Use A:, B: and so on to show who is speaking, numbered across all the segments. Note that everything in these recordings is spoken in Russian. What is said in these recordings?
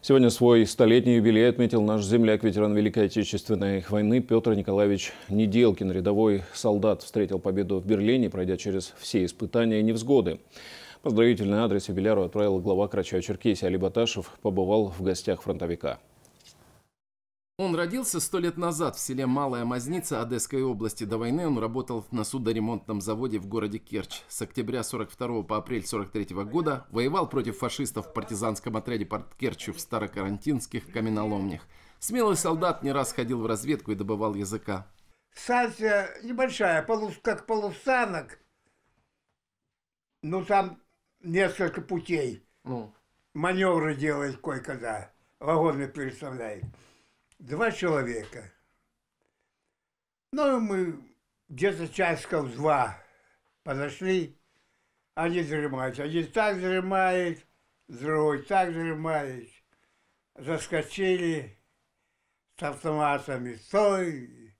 A: Сегодня свой столетний юбилей отметил наш земляк, ветеран Великой Отечественной войны Петр Николаевич Неделкин. Рядовой солдат встретил победу в Берлине, пройдя через все испытания и невзгоды. Поздравительный адрес юбиляру отправил глава крача Черкесия Али побывал в гостях фронтовика. Он родился сто лет назад в селе Малая Мазница Одесской области. До войны он работал на судоремонтном заводе в городе Керчь. С октября 42 по апрель 43 года воевал против фашистов в партизанском отряде под Керчу в старокарантинских каменоломнях. Смелый солдат не раз ходил в разведку и добывал языка.
B: Станция небольшая, полус, как полусанок, но там несколько путей. Ну. Маневры делает кое-когда, вагоны переставляет два человека. Ну, мы где-то часиков два подошли, они дремают. Один так дремает, другой так дремает. Заскочили с автоматами, той,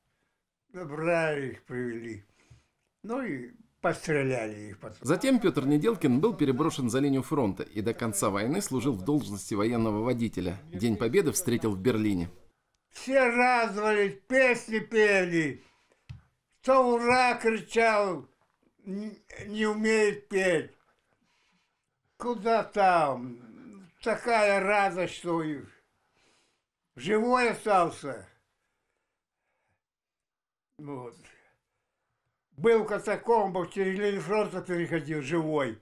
B: забрали их, привели. Ну и постреляли их потом.
A: Затем Петр Неделкин был переброшен за линию фронта и до конца войны служил в должности военного водителя. День Победы встретил в Берлине.
B: Все радовались, песни пели. Кто ура кричал, не умеет петь. Куда там? Такая радость, что живой остался. Вот. Был катакомбом, через фронта переходил живой.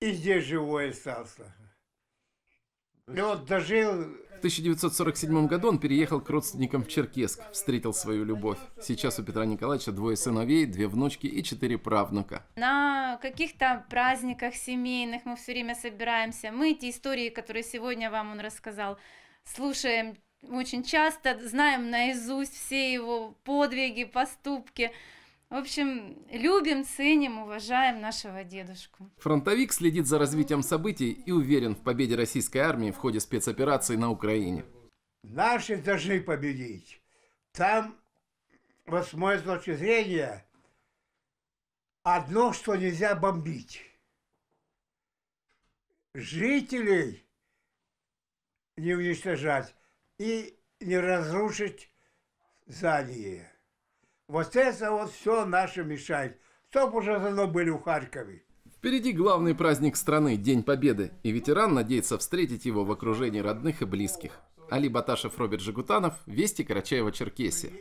B: И здесь живой остался
A: дожил. В 1947 году он переехал к родственникам в Черкесск, встретил свою любовь. Сейчас у Петра Николаевича двое сыновей, две внучки и четыре правнука. На каких-то праздниках семейных мы все время собираемся. Мы эти истории, которые сегодня вам он рассказал, слушаем очень часто, знаем наизусть все его подвиги, поступки. В общем, любим, ценим, уважаем нашего дедушку. Фронтовик следит за развитием событий и уверен в победе российской армии в ходе спецоперации на Украине.
B: Наши должны победить. Там, вот с моей точки зрения, одно, что нельзя бомбить. Жителей не уничтожать и не разрушить здание. Вот это вот все наше мешает. Чтоб уже давно были у Харькове.
A: Впереди главный праздник страны – День Победы, и ветеран надеется встретить его в окружении родных и близких. Али Баташев, Роберт Жигутанов, Вести Карачаева, Черкесия.